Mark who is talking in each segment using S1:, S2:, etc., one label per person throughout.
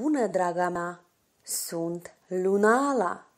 S1: bună, draga mea! Sunt Lunala!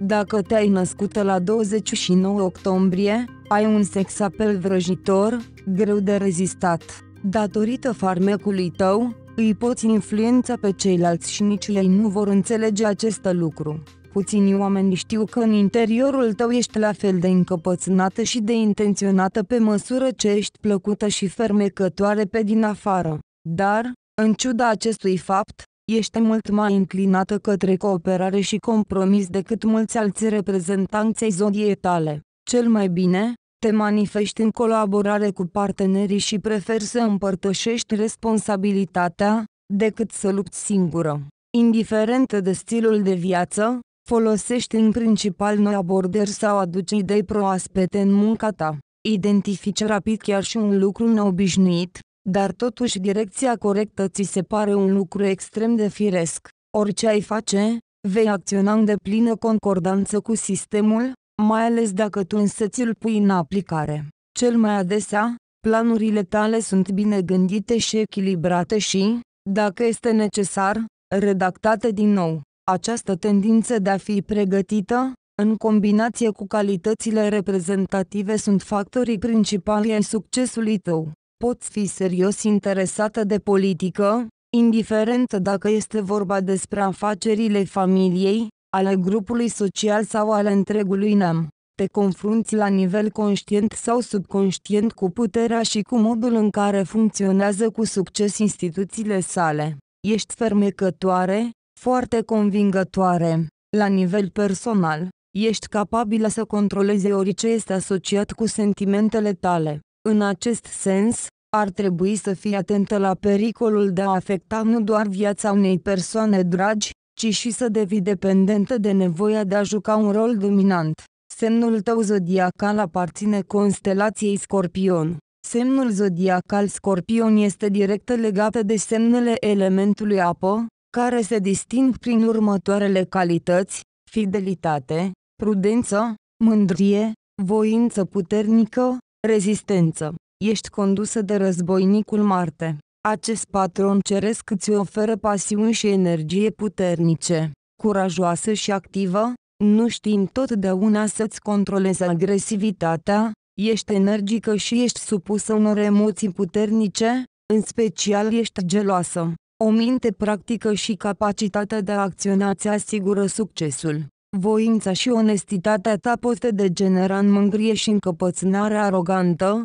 S1: Dacă te-ai născut la 29 octombrie, ai un sex apel vrăjitor, greu de rezistat. Datorită farmecului tău, îi poți influența pe ceilalți și nici ei nu vor înțelege acest lucru. Puțini oameni știu că în interiorul tău ești la fel de încăpățânată și de intenționată pe măsură ce ești plăcută și fermecătoare pe din afară. Dar, în ciuda acestui fapt, ești mult mai înclinată către cooperare și compromis decât mulți alți reprezentanței zodiei tale. Cel mai bine, te manifesti în colaborare cu partenerii și preferi să împărtășești responsabilitatea, decât să lupți singură. Indiferent de stilul de viață, folosești în principal noi abordări sau aduci idei proaspete în munca ta. Identifici rapid chiar și un lucru neobișnuit, dar totuși direcția corectă ți se pare un lucru extrem de firesc. Orice ai face, vei acționa în deplină concordanță cu sistemul, mai ales dacă tu ți l pui în aplicare. Cel mai adesea, planurile tale sunt bine gândite și echilibrate și, dacă este necesar, redactate din nou. Această tendință de a fi pregătită, în combinație cu calitățile reprezentative sunt factorii principali ai succesului tău poți fi serios interesată de politică, indiferent dacă este vorba despre afacerile familiei, ale grupului social sau ale întregului neam. Te confrunți la nivel conștient sau subconștient cu puterea și cu modul în care funcționează cu succes instituțiile sale. Ești fermecătoare, foarte convingătoare. La nivel personal, ești capabilă să controlezi orice este asociat cu sentimentele tale. În acest sens, ar trebui să fii atentă la pericolul de a afecta nu doar viața unei persoane dragi, ci și să devii dependentă de nevoia de a juca un rol dominant. Semnul tău zodiacal aparține constelației Scorpion. Semnul zodiacal Scorpion este direct legat de semnele elementului apă, care se disting prin următoarele calități, fidelitate, prudență, mândrie, voință puternică, rezistență ești condusă de războinicul Marte. Acest patron ceresc îți oferă pasiuni și energie puternice, curajoasă și activă, nu știm totdeauna să-ți controlezi agresivitatea, ești energică și ești supusă unor emoții puternice, în special ești geloasă. O minte practică și capacitatea de a acționa ți asigură succesul. Voința și onestitatea ta pot degenera în mângrie și încăpățânare arogantă,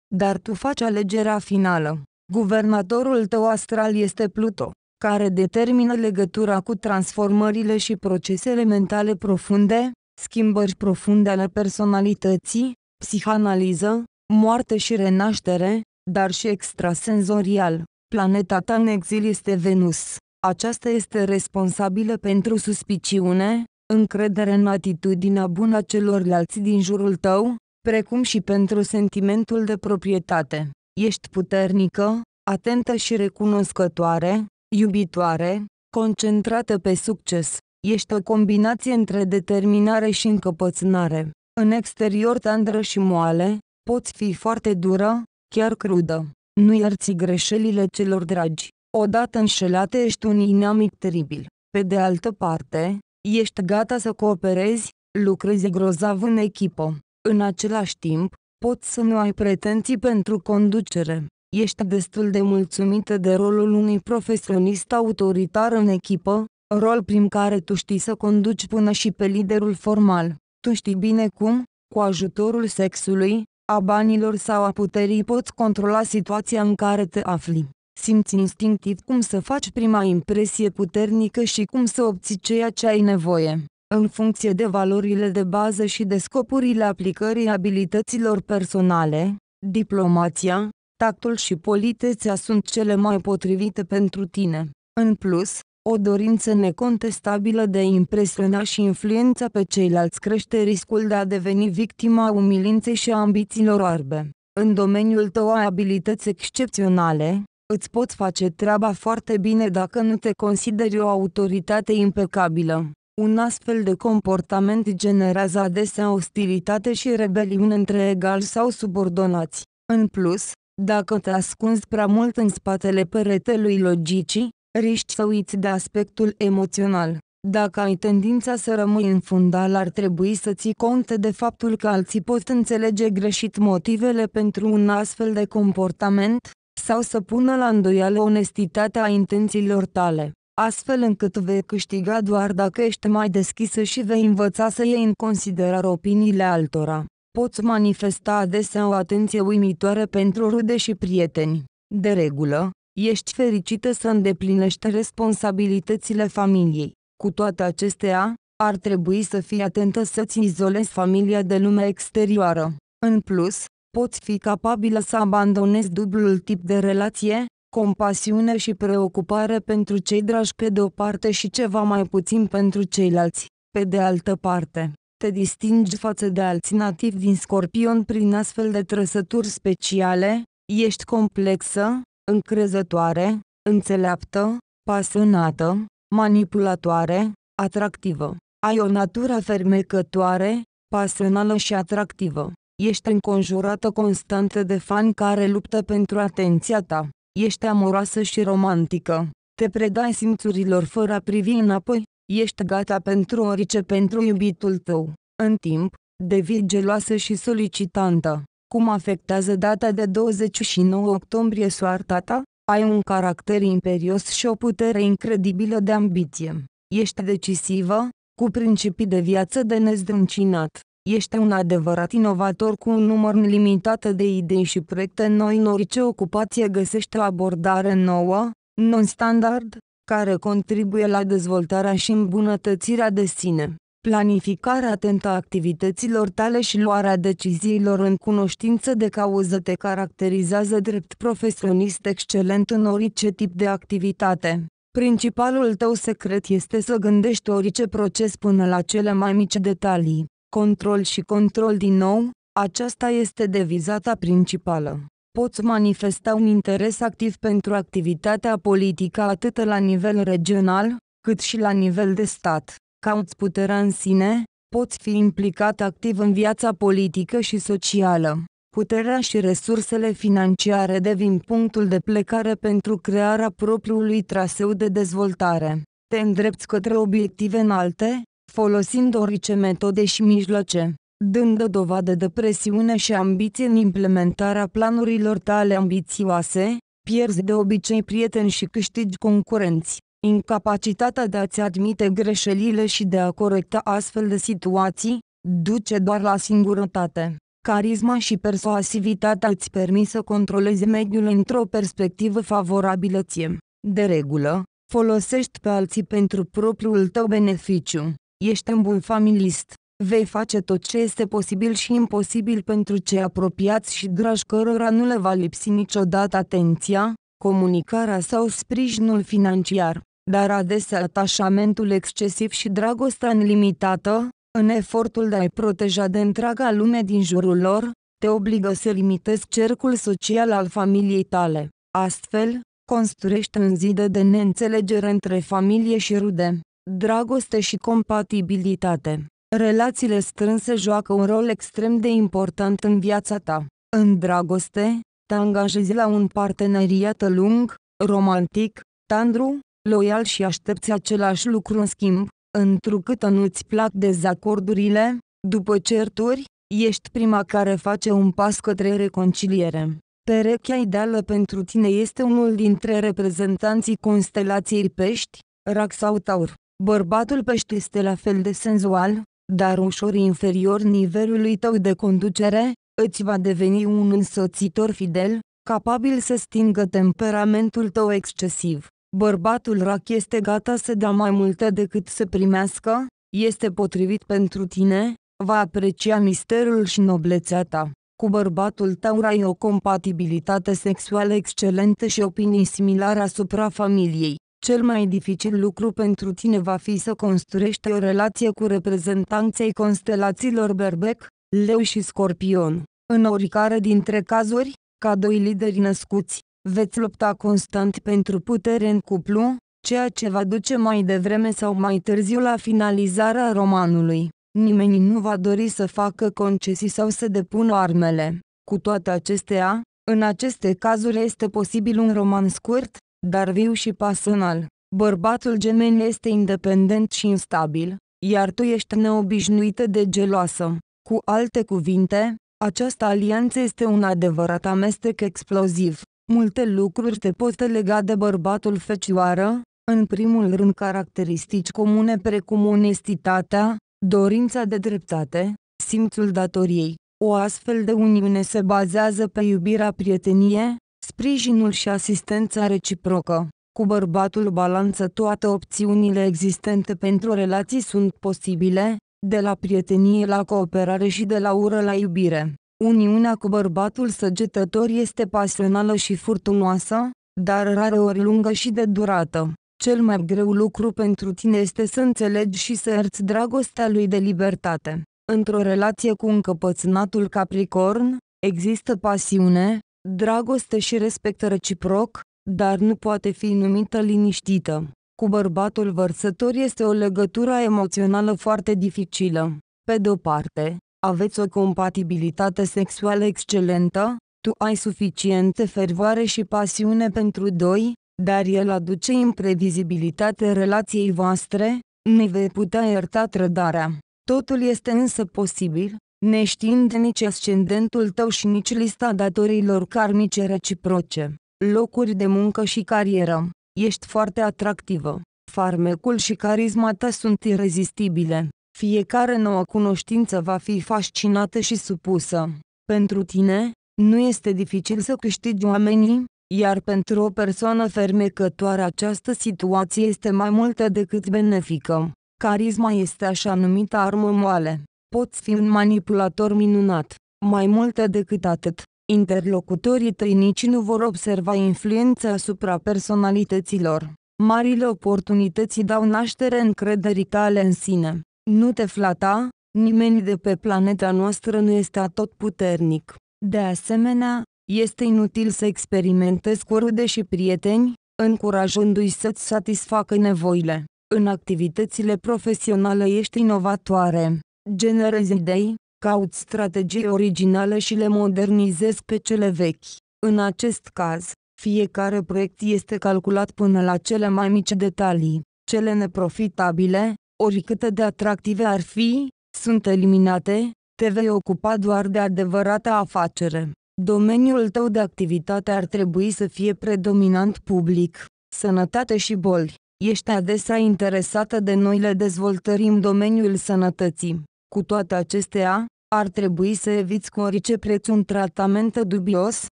S1: dar tu faci alegerea finală. Guvernatorul tău astral este Pluto, care determină legătura cu transformările și procesele mentale profunde, schimbări profunde ale personalității, psihanaliză, moarte și renaștere, dar și extrasenzorial. Planeta ta în exil este Venus. Aceasta este responsabilă pentru suspiciune, încredere în atitudinea bună a celorlalți din jurul tău, precum și pentru sentimentul de proprietate. Ești puternică, atentă și recunoscătoare, iubitoare, concentrată pe succes. Ești o combinație între determinare și încăpățânare. În exterior tandră și moale, poți fi foarte dură, chiar crudă. Nu ierți greșelile celor dragi. Odată înșelate ești un inamic teribil. Pe de altă parte, ești gata să cooperezi, lucrezi grozav în echipă. În același timp, poți să nu ai pretenții pentru conducere. Ești destul de mulțumită de rolul unui profesionist autoritar în echipă, rol prin care tu știi să conduci până și pe liderul formal. Tu știi bine cum, cu ajutorul sexului, a banilor sau a puterii poți controla situația în care te afli. Simți instinctiv cum să faci prima impresie puternică și cum să obții ceea ce ai nevoie în funcție de valorile de bază și de scopurile aplicării abilităților personale, diplomația, tactul și politețea sunt cele mai potrivite pentru tine. În plus, o dorință necontestabilă de a impresiona și influența pe ceilalți crește riscul de a deveni victima umilinței și a ambițiilor arbe. În domeniul tău ai abilități excepționale, îți poți face treaba foarte bine dacă nu te consideri o autoritate impecabilă. Un astfel de comportament generează adesea ostilitate și rebeliune între egali sau subordonați. În plus, dacă te ascunzi prea mult în spatele peretelui logicii, riști să uiți de aspectul emoțional. Dacă ai tendința să rămâi în fundal, ar trebui să ții cont de faptul că alții pot înțelege greșit motivele pentru un astfel de comportament, sau să pună la îndoială onestitatea intențiilor tale astfel încât vei câștiga doar dacă ești mai deschisă și vei învăța să iei în considerare opiniile altora. Poți manifesta adesea o atenție uimitoare pentru rude și prieteni. De regulă, ești fericită să îndeplinești responsabilitățile familiei. Cu toate acestea, ar trebui să fii atentă să-ți izolezi familia de lumea exterioară. În plus, poți fi capabilă să abandonezi dublul tip de relație, compasiune și preocupare pentru cei dragi pe de o parte și ceva mai puțin pentru ceilalți, pe de altă parte. Te distingi față de alți nativi din scorpion prin astfel de trăsături speciale, ești complexă, încrezătoare, înțeleaptă, pasionată, manipulatoare, atractivă. Ai o natură fermecătoare, pasională și atractivă. Ești înconjurată constant de fani care luptă pentru atenția ta. Ești amoroasă și romantică. Te predai simțurilor fără a privi înapoi. Ești gata pentru orice pentru iubitul tău. În timp, devii geloasă și solicitantă. Cum afectează data de 29 octombrie soarta ta? Ai un caracter imperios și o putere incredibilă de ambiție. Ești decisivă, cu principii de viață de nezdruncinat. Ești un adevărat inovator cu un număr limitat de idei și proiecte noi în orice ocupație găsește o abordare nouă, non-standard, care contribuie la dezvoltarea și îmbunătățirea de sine. Planificarea atentă a activităților tale și luarea deciziilor în cunoștință de cauză te caracterizează drept profesionist excelent în orice tip de activitate. Principalul tău secret este să gândești orice proces până la cele mai mici detalii control și control din nou, aceasta este devizata principală. Poți manifesta un interes activ pentru activitatea politică atât la nivel regional, cât și la nivel de stat. Cauți puterea în sine, poți fi implicat activ în viața politică și socială. Puterea și resursele financiare devin punctul de plecare pentru crearea propriului traseu de dezvoltare. Te îndrepți către obiective înalte, folosind orice metode și mijloace, dând dovadă de presiune și ambiție în implementarea planurilor tale ambițioase, pierzi de obicei prieteni și câștigi concurenți. Incapacitatea de a-ți admite greșelile și de a corecta astfel de situații, duce doar la singurătate. Carisma și persoasivitatea îți permit să controlezi mediul într-o perspectivă favorabilă ție. De regulă, folosești pe alții pentru propriul tău beneficiu. Ești un bun familist. Vei face tot ce este posibil și imposibil pentru cei apropiați și dragi cărora nu le va lipsi niciodată atenția, comunicarea sau sprijinul financiar, dar adesea atașamentul excesiv și dragostea nelimitată, în efortul de a-i proteja de întreaga lume din jurul lor, te obligă să limitezi cercul social al familiei tale. Astfel, construiești în zide de neînțelegere între familie și rude dragoste și compatibilitate. Relațiile strânse joacă un rol extrem de important în viața ta. În dragoste, te angajezi la un parteneriat lung, romantic, tandru, loial și aștepți același lucru în schimb, întrucât nu-ți plac dezacordurile, după certuri, ești prima care face un pas către reconciliere. Perechea ideală pentru tine este unul dintre reprezentanții constelației pești, rac sau taur. Bărbatul pești este la fel de senzual, dar ușor inferior nivelului tău de conducere, îți va deveni un însoțitor fidel, capabil să stingă temperamentul tău excesiv. Bărbatul rac este gata să dea mai multe decât să primească, este potrivit pentru tine, va aprecia misterul și noblețea ta. Cu bărbatul tău ai o compatibilitate sexuală excelentă și opinii similare asupra familiei. Cel mai dificil lucru pentru tine va fi să construiești o relație cu reprezentanții constelațiilor Berbec, Leu și Scorpion. În oricare dintre cazuri, ca doi lideri născuți, veți lupta constant pentru putere în cuplu, ceea ce va duce mai devreme sau mai târziu la finalizarea romanului. Nimeni nu va dori să facă concesii sau să depună armele. Cu toate acestea, în aceste cazuri este posibil un roman scurt, dar viu și pasional. Bărbatul gemen este independent și instabil, iar tu ești neobișnuită de geloasă. Cu alte cuvinte, această alianță este un adevărat amestec exploziv. Multe lucruri te pot lega de bărbatul fecioară, în primul rând caracteristici comune precum onestitatea, dorința de dreptate, simțul datoriei. O astfel de uniune se bazează pe iubirea prietenie, sprijinul și asistența reciprocă. Cu bărbatul balanță toate opțiunile existente pentru relații sunt posibile, de la prietenie la cooperare și de la ură la iubire. Uniunea cu bărbatul săgetător este pasională și furtunoasă, dar rareori lungă și de durată. Cel mai greu lucru pentru tine este să înțelegi și să erți dragostea lui de libertate. Într-o relație cu încăpățânatul Capricorn, există pasiune, Dragoste și respect reciproc, dar nu poate fi numită liniștită. Cu bărbatul vărsător este o legătură emoțională foarte dificilă. Pe de-o parte, aveți o compatibilitate sexuală excelentă, tu ai suficiente fervoare și pasiune pentru doi, dar el aduce imprevizibilitate relației voastre, ne vei putea ierta trădarea. Totul este însă posibil, neștiind nici ascendentul tău și nici lista datorilor karmice reciproce, locuri de muncă și carieră. Ești foarte atractivă. Farmecul și carisma ta sunt irezistibile. Fiecare nouă cunoștință va fi fascinată și supusă. Pentru tine, nu este dificil să câștigi oamenii, iar pentru o persoană fermecătoare această situație este mai multă decât benefică. Carisma este așa numită armă moale. Poți fi un manipulator minunat. Mai mult decât atât, interlocutorii tăi nici nu vor observa influența asupra personalităților. Marile oportunități dau naștere încrederii tale în sine. Nu te flata, nimeni de pe planeta noastră nu este atotputernic. De asemenea, este inutil să experimentezi cu rude și prieteni, încurajându-i să-ți satisfacă nevoile. În activitățile profesionale ești inovatoare generezi idei, caut strategii originale și le modernizez pe cele vechi. În acest caz, fiecare proiect este calculat până la cele mai mici detalii. Cele neprofitabile, oricât de atractive ar fi, sunt eliminate, te vei ocupa doar de adevărata afacere. Domeniul tău de activitate ar trebui să fie predominant public, sănătate și boli. Ești adesea interesată de noile dezvoltări în domeniul sănătății. Cu toate acestea, ar trebui să eviți cu orice preț un tratament dubios,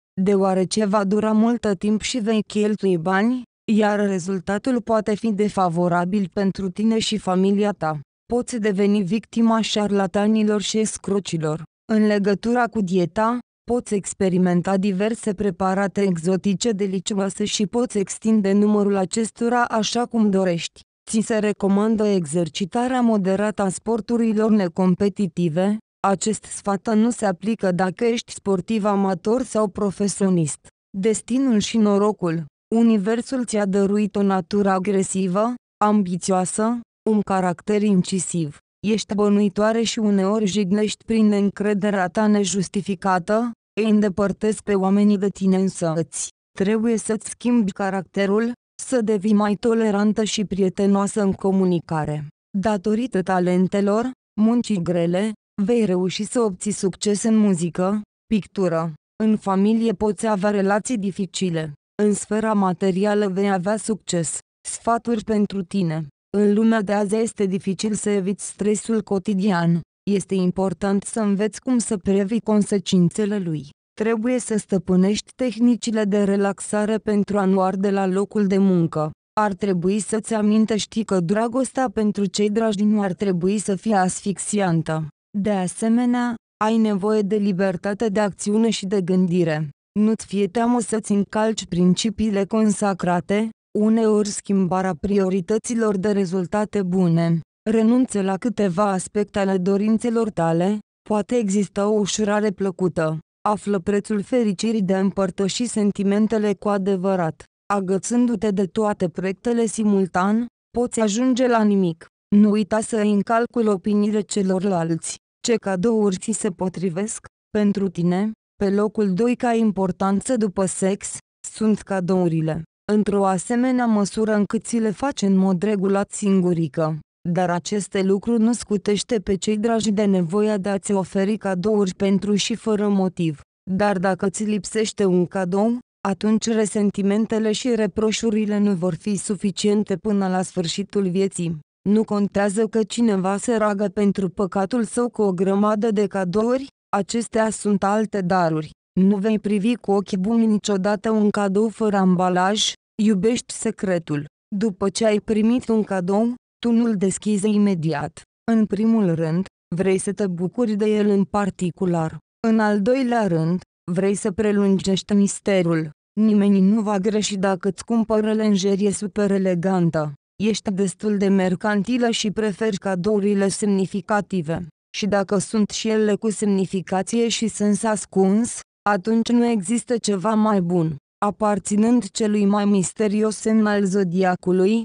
S1: deoarece va dura multă timp și vei cheltui bani, iar rezultatul poate fi defavorabil pentru tine și familia ta. Poți deveni victima șarlatanilor și escrocilor. În legătura cu dieta, poți experimenta diverse preparate exotice delicioase și poți extinde numărul acestora așa cum dorești ți se recomandă exercitarea moderată a sporturilor necompetitive, acest sfat nu se aplică dacă ești sportiv amator sau profesionist. Destinul și norocul Universul ți-a dăruit o natură agresivă, ambițioasă, un caracter incisiv. Ești bănuitoare și uneori jignești prin încrederea ta nejustificată, îi îndepărtezi pe oamenii de tine îți. Trebuie să-ți schimbi caracterul, să devii mai tolerantă și prietenoasă în comunicare. Datorită talentelor, muncii grele, vei reuși să obții succes în muzică, pictură. În familie poți avea relații dificile. În sfera materială vei avea succes. Sfaturi pentru tine. În lumea de azi este dificil să eviți stresul cotidian. Este important să înveți cum să previi consecințele lui. Trebuie să stăpânești tehnicile de relaxare pentru a nu arde la locul de muncă. Ar trebui să-ți amintești că dragostea pentru cei dragi nu ar trebui să fie asfixiantă. De asemenea, ai nevoie de libertate de acțiune și de gândire. Nu-ți fie teamă să-ți încalci principiile consacrate, uneori schimbarea priorităților de rezultate bune. Renunță la câteva aspecte ale dorințelor tale, poate exista o ușurare plăcută află prețul fericirii de a împărtăși sentimentele cu adevărat. Agățându-te de toate proiectele simultan, poți ajunge la nimic. Nu uita să îi încalcul opiniile celorlalți. Ce cadouri ți se potrivesc, pentru tine, pe locul 2 ca importanță după sex, sunt cadourile. Într-o asemenea măsură încât ți le faci în mod regulat singurică dar aceste lucruri nu scutește pe cei dragi de nevoia de a-ți oferi cadouri pentru și fără motiv. Dar dacă ți lipsește un cadou, atunci resentimentele și reproșurile nu vor fi suficiente până la sfârșitul vieții. Nu contează că cineva se ragă pentru păcatul său cu o grămadă de cadouri, acestea sunt alte daruri. Nu vei privi cu ochi buni niciodată un cadou fără ambalaj, iubești secretul. După ce ai primit un cadou, tu nu-l deschizi imediat. În primul rând, vrei să te bucuri de el în particular. În al doilea rând, vrei să prelungești misterul. Nimeni nu va greși dacă îți cumpără lenjerie super elegantă. Ești destul de mercantilă și preferi cadourile semnificative. Și dacă sunt și ele cu semnificație și sens ascuns, atunci nu există ceva mai bun. Aparținând celui mai misterios semn al zodiacului,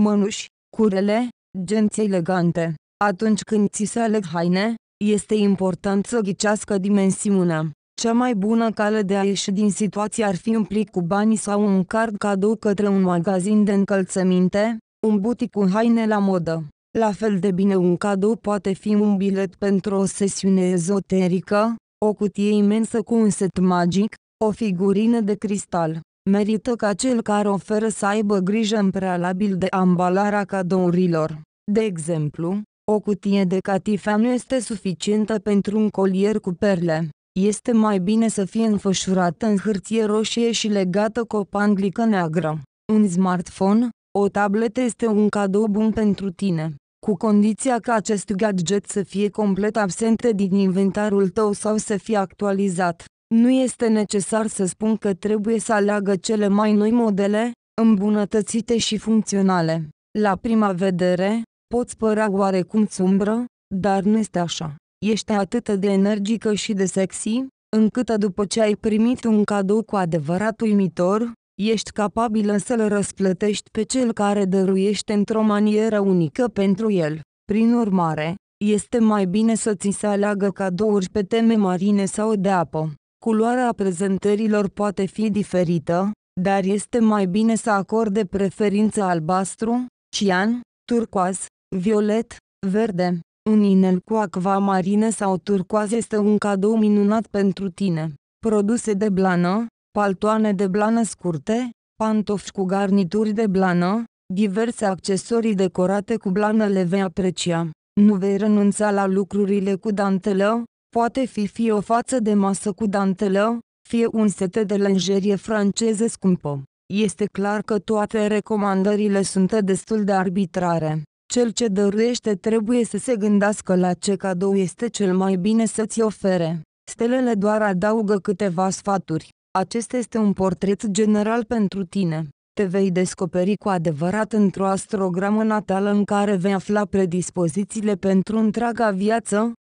S1: mănuși, curele, genți elegante. Atunci când ți se aleg haine, este important să ghicească dimensiunea. Cea mai bună cale de a ieși din situație ar fi un plic cu bani sau un card cadou către un magazin de încălțăminte, un butic cu haine la modă. La fel de bine un cadou poate fi un bilet pentru o sesiune ezoterică, o cutie imensă cu un set magic, o figurină de cristal, merită ca cel care oferă să aibă grijă în prealabil de ambalarea cadourilor. De exemplu, o cutie de catifea nu este suficientă pentru un colier cu perle. Este mai bine să fie înfășurată în hârtie roșie și legată cu o panglică neagră. Un smartphone, o tabletă este un cadou bun pentru tine, cu condiția ca acest gadget să fie complet absent din inventarul tău sau să fie actualizat. Nu este necesar să spun că trebuie să aleagă cele mai noi modele, îmbunătățite și funcționale. La prima vedere, poți părea oarecum sumbră, dar nu este așa. Ești atât de energică și de sexy, încât după ce ai primit un cadou cu adevărat uimitor, ești capabilă să-l răsplătești pe cel care dăruiește într-o manieră unică pentru el. Prin urmare, este mai bine să ți se aleagă cadouri pe teme marine sau de apă. Culoarea prezentărilor poate fi diferită, dar este mai bine să acorde preferință albastru, cian, turcoaz, violet, verde. Un inel cu acvamarine sau turcoaz este un cadou minunat pentru tine. Produse de blană, paltoane de blană scurte, pantofi cu garnituri de blană, diverse accesorii decorate cu blană le vei aprecia. Nu vei renunța la lucrurile cu dantelă, Poate fi fie o față de masă cu dantelă, fie un sete de lenjerie franceză scumpă. Este clar că toate recomandările sunt destul de arbitrare. Cel ce dăruiește trebuie să se gândească la ce cadou este cel mai bine să-ți ofere. Stelele doar adaugă câteva sfaturi. Acesta este un portret general pentru tine. Te vei descoperi cu adevărat într-o astrogramă natală în care vei afla predispozițiile pentru întreaga viață,